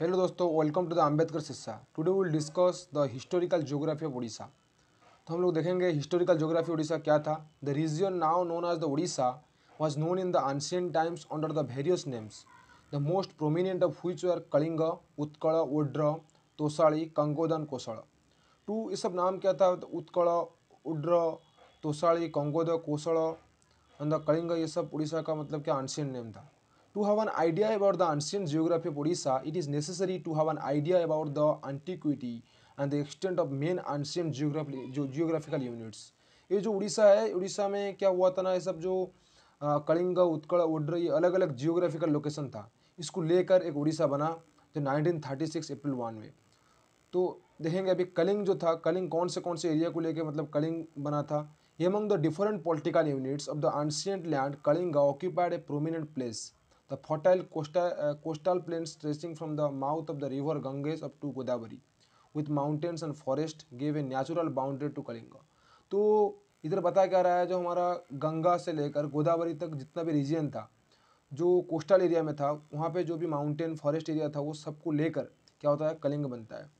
Hello दोस्तों welcome to the Ambedkar Shiksha today will discuss the historical geography of Orissa तो हम लोग देखेंगे हिस्टोरिकल ज्योग्राफी उड़ीसा क्या था the region now known as the Orissa was known in the ancient times under the various names the most prominent of which are Kalinga Utkal Udra Tosali Kangoda Kosala too ये सब नाम क्या था उत्कल उड्र तोसाड़ी कंगोद कोसल एंड द कलिंग ये सब उड़ीसा का मतलब क्या एंशियंट नेम था to have an idea about the ancient geography of Odisha, it is necessary to have an idea about the antiquity and the extent of main ancient geographical geographical units. ये जो उड़ीसा है उड़ीसा में क्या हुआ था ना ये सब जो कलिंग उत्कड़ उड्र ये अलग अलग जियोग्राफिकल लोकेशन था इसको लेकर एक उड़ीसा बना जो 1936 अप्रैल वन में तो देखेंगे अभी कलिंग जो था कलिंग कौन से कौन से एरिया को लेकर मतलब कलिंग बना था among the different political units of the ancient land Kalinga occupied a prominent place the fertile coastal, uh, coastal plain stretching from the mouth of the river Ganges up to Godavari with mountains and forest gave a natural boundary to Kalinga. तो इधर बताया क्या रहा है जो हमारा गंगा से लेकर गोदावरी तक जितना भी रीजन था जो कोस्टल एरिया में था वहाँ पे जो भी माउंटेन फॉरेस्ट एरिया था वो सबको लेकर क्या होता है कलिंग बनता है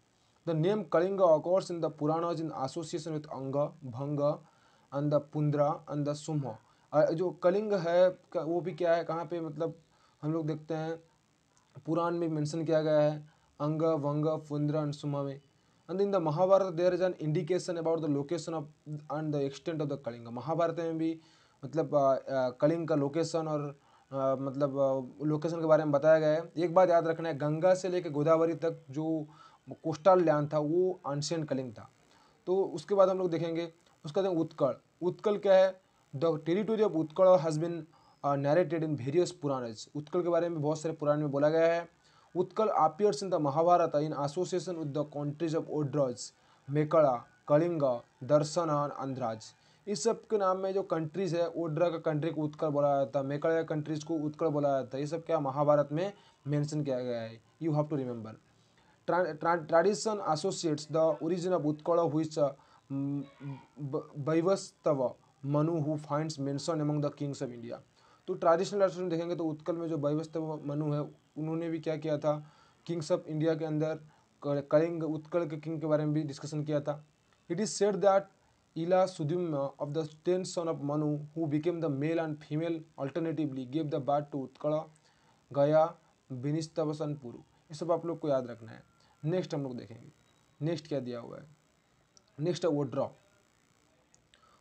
the name Kalinga occurs in the Purana in association with Anga Vanga and the Pundra and the Suhma जो कलिंग है वो भी क्या है कहाँ पर मतलब हम लोग देखते हैं पुराण में मेंशन किया गया है अंग वंग फुंद्र एंड सुमा में and in the Mahabharata there is an indication about the location of and the extent of the Kalinga Mahabharata में भी मतलब कलिंग का लोकेशन और मतलब लोकेशन के बारे में बताया गया है एक बात याद रखना है गंगा से लेकर गोदावरी तक जो कोस्टल लैंड था वो आंशियन कलिंग था तो उसके बाद हम लोग देखेंगे उसका देखें उत्कल उत्कल क्या है द टेरिटोरी ऑफ उत्कल और has been are narrated in various Puranas Utkal के बारे में बहुत सारे पुराण में बोला गया है Utkal appears in the Mahabharata in association with the countries of Odras Mekala Kalinga Dasharna and Andhras इस सब के नाम में जो कंट्रीज है ओड्रा का कंट्री को उत्कल बोला जाता है मेकड़ा का कंट्रीज को उत्कल बोला जाता है ये सब क्या महाभारत में मेंशन किया गया है you have to remember tradition associates the origin of Utkal which Vaivasvata Manu who finds mention among the kings of India तो ट्रेडिशनल में देखेंगे तो उत्कल में जो वैवस्वत मनु है उन्होंने भी क्या किया था किंग्स ऑफ इंडिया के अंदर कलिंग उत्कल के किंग के बारे में भी डिस्कशन किया था it is said that Ila Sudhyumna of the tenth son of Manu who became the male and female alternatively give the birth to Utkal Gaya Binistavas पुरु ये सब आप लोग को याद रखना है नेक्स्ट हम लोग देखेंगे नेक्स्ट क्या दिया हुआ है नेक्स्ट है वो Odra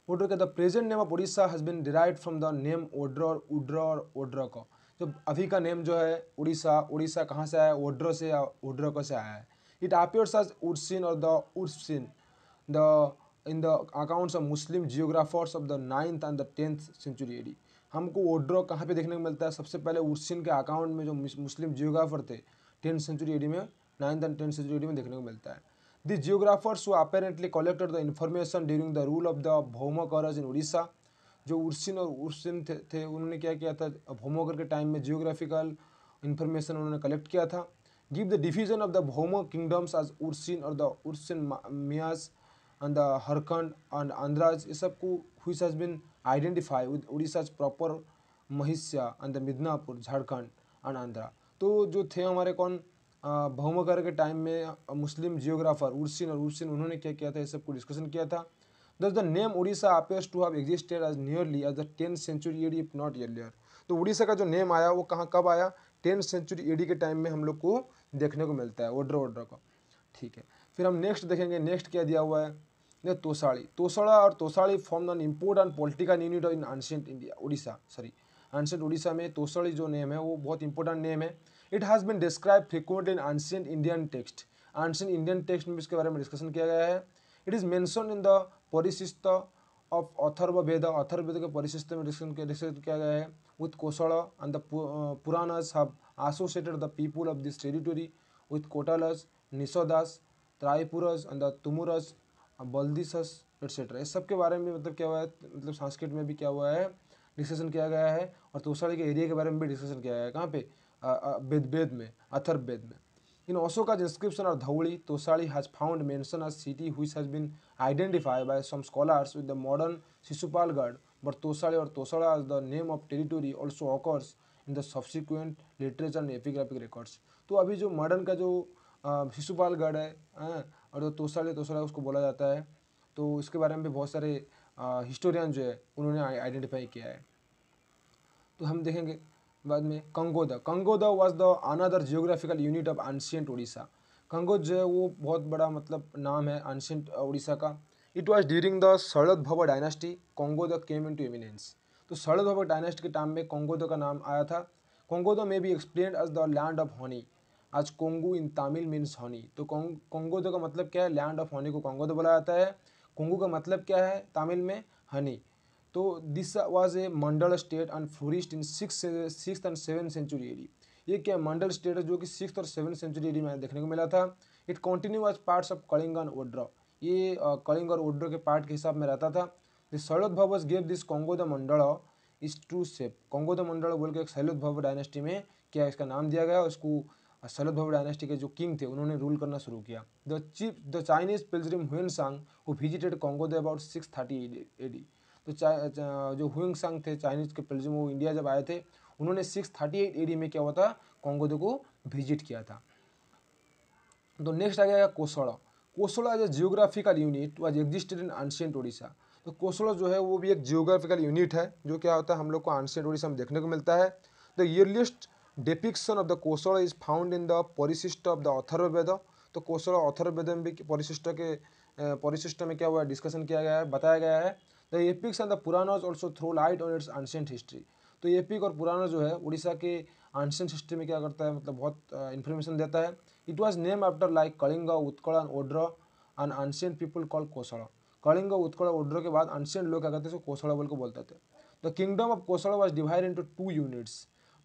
Woodrocker, the present present of Odisha has been derived from the name Odra और Udra और Odroko. जो अभी का नेम जो है उड़ीसा उड़ीसा कहाँ से आया ओड्रो से या ओड्रोको से आया है इट अपियर्स एज उर्सिन और the Urshin the in the accounts of Muslim geographers of the ninth and the tenth century AD हमको ओड्रो कहाँ पे देखने को मिलता है सबसे पहले उर्सिन के अकाउंट में जो मुस्लिम जियोग्राफर थे टेंथ सेंचुरी एडी में ninth and tenth century AD में देखने को मिलता है the geographers who apparently collected the information during the rule of the Bhauma Karas इन उड़ीसा जो उर्सिन और उर्सिन थे, थे उन्होंने क्या किया था भौम के टाइम में जियोग्राफिकल इन्फॉर्मेशन उन्होंने कलेक्ट किया था give the division of the Bhauma kingdoms as Urshin और द उर्सिन मियाज and the Harkhand and Andhras ये सबको which has been identify with Orissa proper Mahishya and the Midnapur Jharkhand and Andhra तो जो थे हमारे कौन भौमकर के टाइम में मुस्लिम जियोग्राफर उर्सिन और उर्सिन उन्होंने क्या किया था ये सब को डिस्कशन किया था thus the name Orissa appears to have existed as nearly as the tenth century AD if not earlier तो उड़ीसा का जो नेम आया वो कहाँ कब आया टेंथ सेंचुरी एडी के टाइम में हम लोग को देखने को मिलता है ओड्रा ओड्रा का ठीक है फिर हम नेक्स्ट देखेंगे नेक्स्ट क्या दिया हुआ है तोसाड़ी तोसाड़ा और Tosali form an important political unit in ancient India Orissa sorry ancient Orissa में तोसाड़ी जो नेम है वो बहुत इंपॉर्टेंट नेम है it has been describe frequent in ancient Indian text ancient Indian text में इसके बारे में डिस्कशन किया गया है it is mention in the Parishishta of Atharva Veda Atharva Veda के परिशिष्ट में डिस्कशन किया गया है with Kaushal and the पुरानस have associated the people of this territory with Kotalas Nishodas Traipuras and the Tumuras Baldisas etcetera इस सब के बारे में मतलब क्या हुआ है मतलब संस्कृत में भी क्या हुआ है डिस्कशन किया गया है और तोसाड़ी के एरिया के बारे में भी डिस्कशन किया गया है कहाँ पे वेदवेद में अथर्वेद में इन ऑसो का इंस्क्रिप्शन और Dhauli Tosali has found mention a city हुई has been identified by some scholars with the modern Sishupalgarh but Tosali or Tosala as the name of territory also occurs in the subsequent literature and epigraphic records तो अभी जो modern का जो शिशुपालगढ़ है आ, और जो तोसाड़ी तोसाड़ा उसको बोला जाता है तो उसके बारे में भी बहुत सारे हिस्टोरियन जो है उन्होंने आइडेंटिफाई किया है तो हम देखेंगे बाद में Kongoda Kongoda was the another geographical unit of ancient Orissa Kongoda जो है वो बहुत बड़ा मतलब नाम है एंशियंट उड़ीसा का it was during the Sailodbhava dynasty Kongoda came into eminence तो शरद भव डायनेस्टी के टाइम में कंगोद का नाम आया था कंगोद में भी explain as the land of honey आज Kongu in Tamil means honey तो कंगोद का मतलब क्या है लैंड ऑफ हॉनी को कंगोद बोला जाता है कोंगू का मतलब क्या है तमिल में हनी तो this was a mandal state and flourished in six six and seven century एरी ये क्या मंडल स्टेट है जो कि सिक्स और सेवन सेंचुरी एरी में देखने को मिला था it continue as parts of Kalinga and Odra ये कलिंग और ओड्रा के पार्ट के हिसाब में रहता था Sailodbhavas gave this Kongoda mandal is to सेप कॉन्गो द मंडल बोल के एक सैलोद भव डायनेस्टी में क्या इसका नाम दिया गया उसको शलद भव डायनेस्टी के जो किंग थे उन्होंने रूल करना शुरू किया the chief the Chinese pilgrim Hiuen Tsang who visited Kongoda about six thirty AD तो जो हुंग संग थे चाइनीज़ के प्रेजिडेंट वो इंडिया जब आए थे उन्होंने सिक्स थर्टी एट एडी में क्या हुआ था कॉन्गोदे को विजिट किया था तो नेक्स्ट आ गया Kosala Kosala as a geographical unit was existed in ancient Orissa तो कोसड़ा जो है वो भी एक जियोग्राफिकल यूनिट है जो क्या होता है हम लोग को आंशियंट उड़ीसा में देखने को मिलता है the earliest depiction of the Kosala is found in the Parishishta of the Atharvaveda तो कोसड़ा अथर्वेद में भी परिशिष्ट के परिशिष्ट में क्या हुआ डिस्कशन किया गया है बताया गया है the epics and the Puranas also throw light on its ancient history तो ये एपिक और पुराना जो है उड़ीसा के आंशियंट हिस्ट्री में क्या करता है मतलब बहुत इन्फॉर्मेशन देता है it was name after like Kalinga Utkal and Odra and ancient people call Kosala Kalinga Utkal Odra के बाद आंशियंट लोग क्या करते थे कोसड़ा बोल के बोलते थे the kingdom of Kosala was divide into two units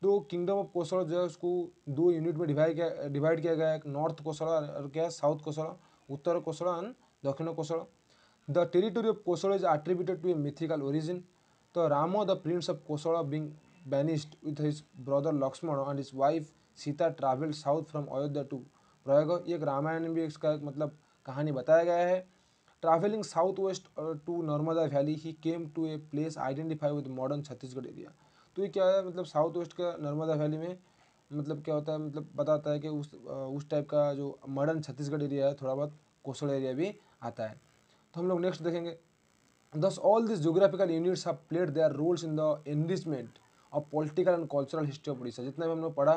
तो किंगडम ऑफ कोसल जो है उसको दो यूनिट में डिवाइड किया डिवाइड किया गया एक नॉर्थ कोसल और क्या south Kosala Uttar Kosala and Dakshin Kosala the territory of Kosala is attributed to a mythical origin तो Ram the prince of Kosala being banished with his brother Lakshman and his wife Sita travel south from Ayodhya to Prayag ये एक रामायण में भी इसका एक मतलब कहानी बताया गया है travelling south west to Narmada valley he came to a place identify with modern Chhattisgarh area तो ये क्या है मतलब साउथ वेस्ट का नर्मदा वैली में मतलब क्या होता है मतलब बताता है कि उस uh, उस टाइप का जो मॉडर्न छत्तीसगढ़ एरिया है थोड़ा बहुत कोसल एरिया भी आता है तो हम लोग नेक्स्ट देखेंगे दस all this geographical units have played their roles in the enrichment of political and cultural history of Orissa जितना भी हम लोग पढ़ा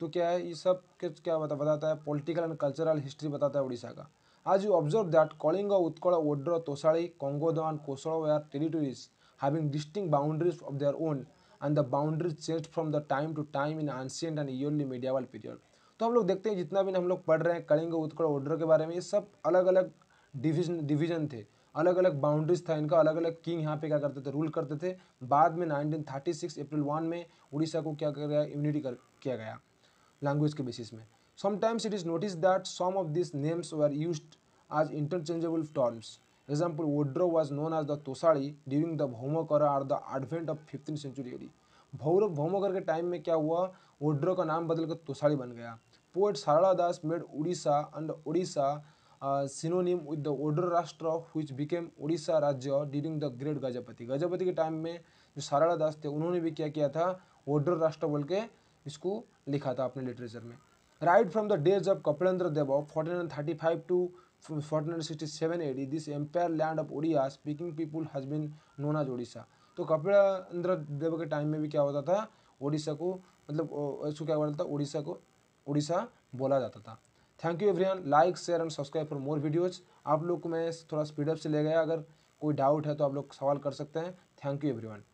तो क्या है ये सब क्या बता बताता है पॉलिटिकल एंड कल्चरल हिस्ट्री बताता है उड़ीसा का आज you observe that Kalinga Utkal Odra Tosali कंगोदान Kosala were territories having distinct boundaries of their own and the boundaries change from the time to time in ancient and early medieval period तो हम लोग देखते हैं जितना भी हम लोग पढ़ रहे हैं कलिंग उत्कल ओड्र के बारे में ये सब अलग अलग डिविजन डिवीजन थे अलग अलग बाउंड्रीज था इनका अलग अलग किंग यहाँ पे क्या करते थे रूल करते थे बाद में 1936 अप्रैल वन में उड़ीसा को क्या कर गया यूनिटी कर किया गया लैंग्वेज के बेसिस में sometimes it is notice that some of this names were use as interchangeable terms example Odra was known as the Tosali during the Bhaumakara are the advent of fifteen century AD भौर भौमकर के time में क्या हुआ Woodrow का नाम बदलकर तोसाड़ी बन गया poet Sarala Das made Orissa and Orissa synonym with the Odra Rashtra of which became Orissa Rajya during the great Gajapati Gajapati के टाइम में जो सारा दास थे उन्होंने भी क्या किया था ओडर राष्ट्र बोल के इसको लिखा था अपने लिटरेचर में right from the days of Kapilendra Dev fourteen thirty five to fourteen hundred sixty seven AD this empire land of Oriya speaking people has been known as Orissa तो कपिलेंद्र देव के टाइम में भी क्या होता था उड़ीसा को मतलब इसको क्या बोलता था उड़ीसा को उड़ीसा बोला जाता था thank you everyone like share and subscribe for more videos आप लोग को मैं थोड़ा स्पीडअप से ले गया अगर कोई डाउट है तो आप लोग सवाल कर सकते हैं थैंक यू एवरीवन